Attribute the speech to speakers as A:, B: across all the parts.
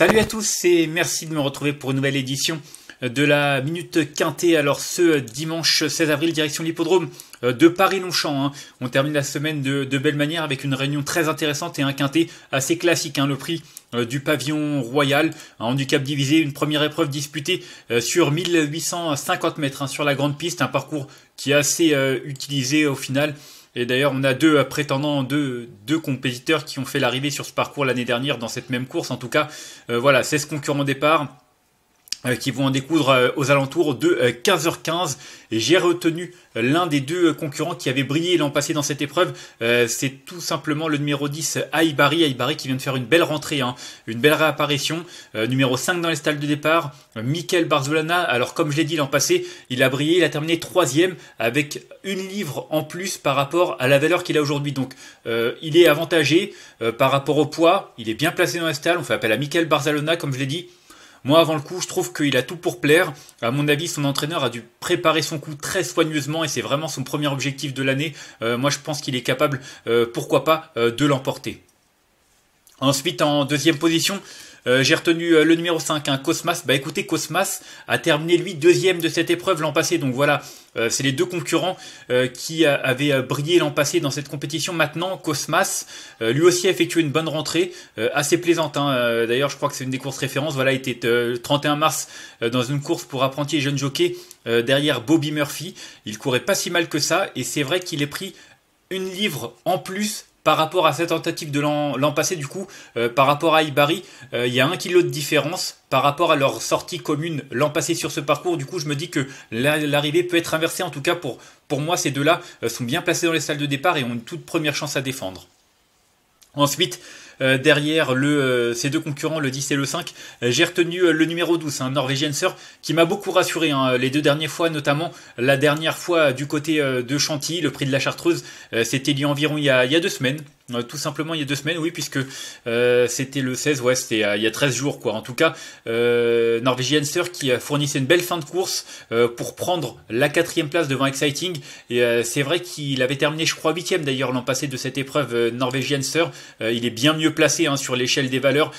A: Salut à tous et merci de me retrouver pour une nouvelle édition euh, de la Minute Quintée. Alors ce euh, dimanche 16 avril, direction l'hippodrome euh, de Paris-Longchamp. Hein. On termine la semaine de, belle manière avec une réunion très intéressante et un quinté assez classique. Hein, le prix du pavillon royal, un handicap divisé, une première épreuve disputée sur 1850 mètres hein, sur la grande piste, un parcours qui est assez utilisé au final et d'ailleurs, on a deux euh, prétendants, deux, deux compétiteurs qui ont fait l'arrivée sur ce parcours l'année dernière dans cette même course. En tout cas, euh, voilà, 16 concurrents au départ. Euh, qui vont en découdre euh, aux alentours de 15h15. Euh, j'ai retenu l'un des deux concurrents qui avait brillé l'an passé dans cette épreuve. C'est tout simplement le numéro 10, Aibari. Aibari qui vient de faire une belle rentrée, hein, une belle réapparition. Numéro 5 dans les stalles de départ, Michael Barzolana. Alors comme je l'ai dit l'an passé, il a brillé, il a terminé troisième avec une livre en plus par rapport à la valeur qu'il a aujourd'hui. Donc il est avantagé par rapport au poids, il est bien placé dans les stalles. On fait appel à Mikel Barzolana comme je l'ai dit. Moi, avant le coup, je trouve qu'il a tout pour plaire. À mon avis, son entraîneur a dû préparer son coup très soigneusement et c'est vraiment son premier objectif de l'année. Euh, moi, je pense qu'il est capable, euh, pourquoi pas, euh, de l'emporter. Ensuite, en deuxième position, euh, j'ai retenu euh, le numéro 5, hein, Cosmas. Bah écoutez, Cosmas a terminé lui deuxième de cette épreuve l'an passé. Donc voilà, euh, c'est les deux concurrents qui avaient brillé l'an passé dans cette compétition. Maintenant, Cosmas, lui aussi a effectué une bonne rentrée, assez plaisante. Hein. D'ailleurs, je crois que c'est une des courses références. Voilà, il était le 31 mars dans une course pour apprentis et jeunes jockeys derrière Bobby Murphy. Il courait pas si mal que ça, et c'est vrai qu'il est pris une livre en plus par rapport à cette tentative de l'an passé, du coup, euh, par rapport à Ibari, euh, il y a un kilo de différence par rapport à leur sortie commune l'an passé sur ce parcours. Du coup, je me dis que l'arrivée peut être inversée. En tout cas, pour, pour moi, ces deux-là euh, sont bien placés dans les salles de départ et ont une toute première chance à défendre. Ensuite, euh, derrière le, euh, ces deux concurrents, le 10 et le 5, euh, j'ai retenu le numéro 12, un Norvégien Sir, qui m'a beaucoup rassuré hein, les deux dernières fois, notamment la dernière fois du côté de Chantilly, le prix de la Chartreuse, c'était il environ il y a deux semaines. Euh, tout simplement il y a deux semaines, oui, puisque euh, c'était le 16, ouais, c'était euh, il y a 13 jours, quoi. En tout cas, euh, Norwegian Sir qui fournissait une belle fin de course pour prendre la quatrième place devant Exciting. Et c'est vrai qu'il avait terminé, je crois, huitième d'ailleurs l'an passé de cette épreuve Norwegian Sir. il est bien mieux placé hein, sur l'échelle des valeurs.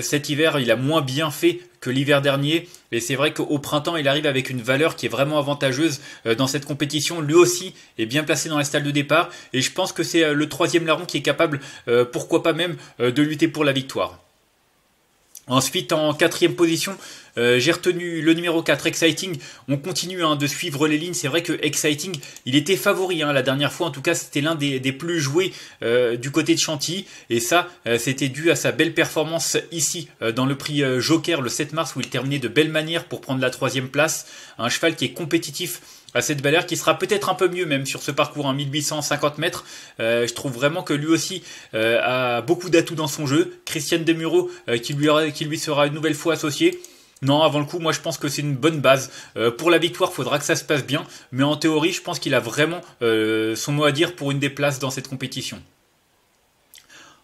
A: cet hiver, il a moins bien fait que l'hiver dernier. Et c'est vrai qu'au printemps, il arrive avec une valeur qui est vraiment avantageuse euh, dans cette compétition. Lui aussi est bien placé dans la salle de départ. Et je pense que c'est euh, le troisième larron qui est capable, euh, pourquoi pas même, de lutter pour la victoire. Ensuite, en quatrième position, euh, j'ai retenu le numéro 4, Exciting. On continue hein, de suivre les lignes. C'est vrai que Exciting, il était favori hein, la dernière fois. En tout cas, c'était l'un des, plus joués euh, du côté de Chantilly. Et ça, euh, c'était dû à sa belle performance ici, dans le prix Joker le 7 mars, où il terminait de belle manière pour prendre la troisième place. Un cheval qui est compétitif à cette valeur qui sera peut-être un peu mieux même sur ce parcours hein, en 1850 mètres. Euh, je trouve vraiment que lui aussi euh, a beaucoup d'atouts dans son jeu. Christiane Demureau euh, qui, lui qui lui sera une nouvelle fois associé. Non, avant le coup, moi je pense que c'est une bonne base. pour la victoire, faudra que ça se passe bien, mais en théorie, je pense qu'il a vraiment son mot à dire pour une des places dans cette compétition.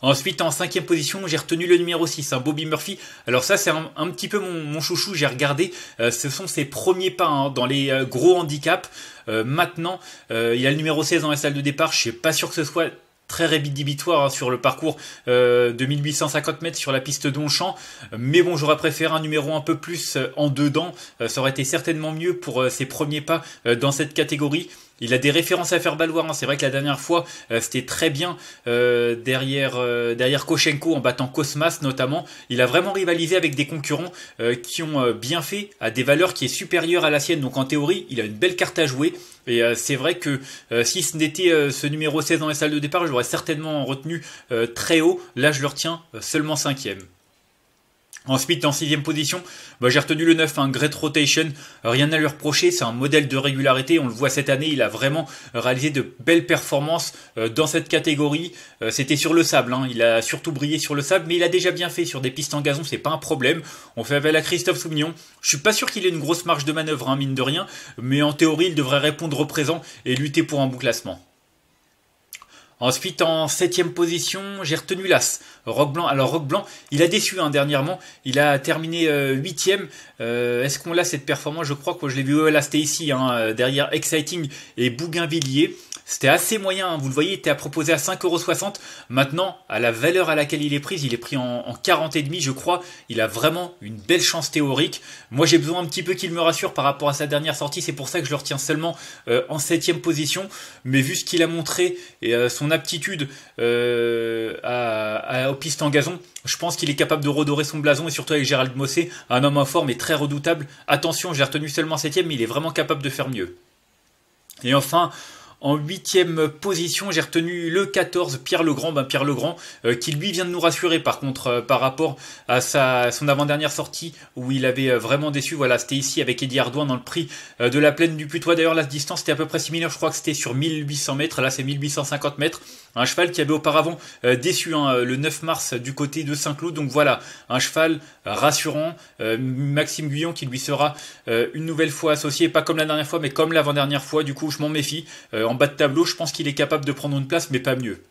A: Ensuite, en cinquième position, j'ai retenu le numéro 6, un hein, Bobby Murphy. Alors ça, c'est un, petit peu mon, chouchou, j'ai regardé. Euh, ce sont ses premiers pas hein, dans les euh, gros handicaps. Euh, maintenant, il a le numéro 16 dans la salle de départ. Je suis pas sûr que ce soit très rébidibitoire hein, sur le parcours de 1850 mètres sur la piste d'Onchamp. Mais bon, j'aurais préféré un numéro un peu plus en dedans. ça aurait été certainement mieux pour ses premiers pas dans cette catégorie. Il a des références à faire valoir. Hein. C'est vrai que la dernière fois, euh, c'était très bien euh, euh, derrière, Koshenko en battant Cosmas notamment. Il a vraiment rivalisé avec des concurrents qui ont bien fait à des valeurs qui est supérieures à la sienne. Donc en théorie, il a une belle carte à jouer. Et c'est vrai que si ce n'était ce numéro 16 dans les salles de départ, j'aurais certainement retenu très haut. Là, je le retiens seulement cinquième. Ensuite, en sixième position, bah, j'ai retenu le 9, un hein, Great Rotation. Rien à lui reprocher, c'est un modèle de régularité. On le voit cette année, il a vraiment réalisé de belles performances euh, dans cette catégorie. Euh, c'était sur le sable, hein. il a surtout brillé sur le sable, mais il a déjà bien fait sur des pistes en gazon, c'est pas un problème. On fait avec à Christophe Soumignon. Je suis pas sûr qu'il ait une grosse marge de manœuvre, hein, mine de rien, mais en théorie, il devrait répondre au présent et lutter pour un bon classement. Ensuite, en septième position, j'ai retenu l'As, Rock Blanc. Alors, Rock Blanc, il a déçu hein, dernièrement. Il a terminé euh, huitième. e Est-ce qu'on l'a cette performance Je crois que je l'ai vu. Euh, là, c'était ici, hein, derrière Exciting et Bougainvilliers. C'était assez moyen, hein. vous le voyez, il était à proposer à 5,60€. Maintenant, à la valeur à laquelle il est pris, il est pris en, en demi, je crois. Il a vraiment une belle chance théorique. Moi j'ai besoin un petit peu qu'il me rassure par rapport à sa dernière sortie, c'est pour ça que je le retiens seulement euh, en 7 position. Mais vu ce qu'il a montré et euh, son aptitude euh, à, aux pistes en gazon, je pense qu'il est capable de redorer son blason et surtout avec Gérald Mossé, un homme en forme et très redoutable. Attention, j'ai retenu seulement 7 mais il est vraiment capable de faire mieux. Et enfin, en huitième position, j'ai retenu le 14, Pierre Legrand. Ben, Pierre Legrand, euh, qui lui vient de nous rassurer par contre euh, par rapport à sa, son avant-dernière sortie où il avait euh, vraiment déçu. Voilà, c'était ici avec Eddie Ardouin dans le prix de la plaine du Putois. D'ailleurs, la distance était à peu près similaire. Je crois que c'était sur 1800 mètres. Là, c'est 1850 mètres. Un cheval qui avait auparavant déçu hein, le 9 mars du côté de Saint-Cloud. Donc voilà, un cheval rassurant. Maxime Guyon qui lui sera une nouvelle fois associé, pas comme la dernière fois, mais comme l'avant-dernière fois. Du coup, je m'en méfie en bas de tableau, je pense qu'il est capable de prendre une place, mais pas mieux.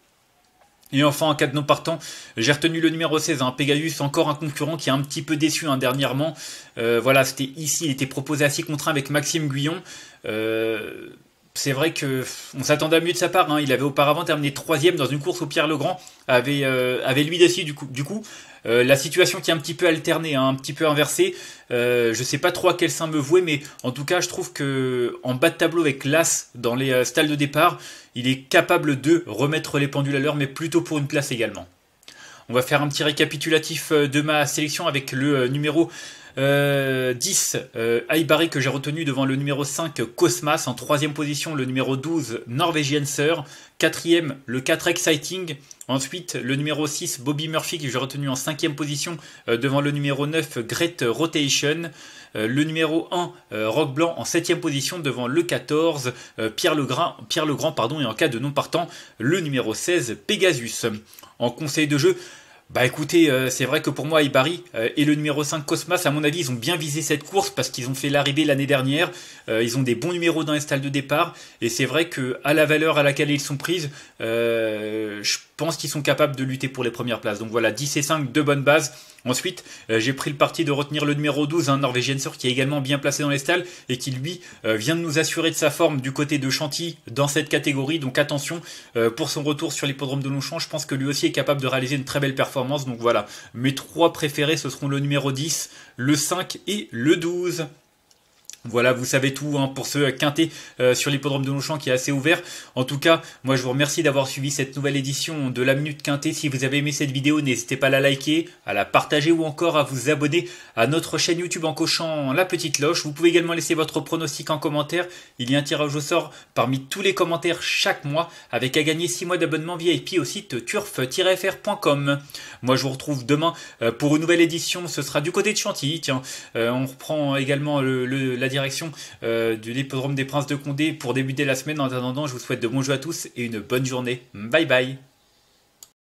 A: Et enfin, en cas de non partant, j'ai retenu le numéro 16, un hein, Pegasus, encore un concurrent qui est un petit peu déçu hein, dernièrement. Euh, voilà, c'était ici, il était proposé à 6 contre 1 avec Maxime Guyon. Euh, c'est vrai que on s'attendait à mieux de sa part. Hein. Il avait auparavant terminé troisième dans une course où Pierre Legrand avait, euh, lui décidé du coup. Euh, la situation qui est un petit peu alternée, hein, un petit peu inversée. Euh, je ne sais pas trop à quel sein me vouer, mais en tout cas, je trouve que en bas de tableau avec l'As dans les stalles de départ, il est capable de remettre les pendules à l'heure, mais plutôt pour une place également. On va faire un petit récapitulatif de ma sélection avec le numéro 10, euh, euh que j'ai retenu devant le numéro 5, Cosmas. En troisième position, le numéro 12, Norvégienne Sir. Quatrième, le 4 Exciting. Ensuite, le numéro 6, Bobby Murphy, que j'ai retenu en cinquième position, euh, devant le numéro 9, Great Rotation. Euh, le numéro 1, Rock Blanc, en septième position, devant le 14, Pierre Legrand, Pierre Legrand, pardon, et en cas de non partant, le numéro 16, Pegasus. En conseil de jeu, bah écoutez, euh, c'est vrai que pour moi, Ibarri euh, et le numéro 5 Cosmas, à mon avis, ils ont bien visé cette course parce qu'ils ont fait l'arrivée l'année dernière. Euh, ils ont des bons numéros dans les stalles de départ. Et c'est vrai que à la valeur à laquelle ils sont prises, je pense qu'ils sont capables de lutter pour les premières places. Donc voilà, 10 et 5, deux bonnes bases. Ensuite, j'ai pris le parti de retenir le numéro 12, un Norvégien qui est également bien placé dans les stalles et qui, lui, vient de nous assurer de sa forme du côté de Chantilly dans cette catégorie. Donc attention, pour son retour sur l'hippodrome de Longchamp, je pense que lui aussi est capable de réaliser une très belle performance. Donc voilà, mes trois préférés, ce seront le numéro 10, le 5 et le 12. Voilà, vous savez tout hein, pour ce quintet euh, sur l'hippodrome de Longchamp qui est assez ouvert. En tout cas, moi je vous remercie d'avoir suivi cette nouvelle édition de la Minute Quintet. Si vous avez aimé cette vidéo, n'hésitez pas à la liker, à la partager ou encore à vous abonner à notre chaîne YouTube en cochant la petite loche. Vous pouvez également laisser votre pronostic en commentaire. Il y a un tirage au sort parmi tous les commentaires chaque mois avec à gagner 6 mois d'abonnement VIP au site turf-fr.com. Moi je vous retrouve demain euh, pour une nouvelle édition. Ce sera du côté de Chantilly. Tiens, euh, on reprend également le, le la direction euh, de l'hippodrome des Princes de Condé pour débuter la semaine. En attendant, je vous souhaite de bons jeux à tous et une bonne journée. Bye bye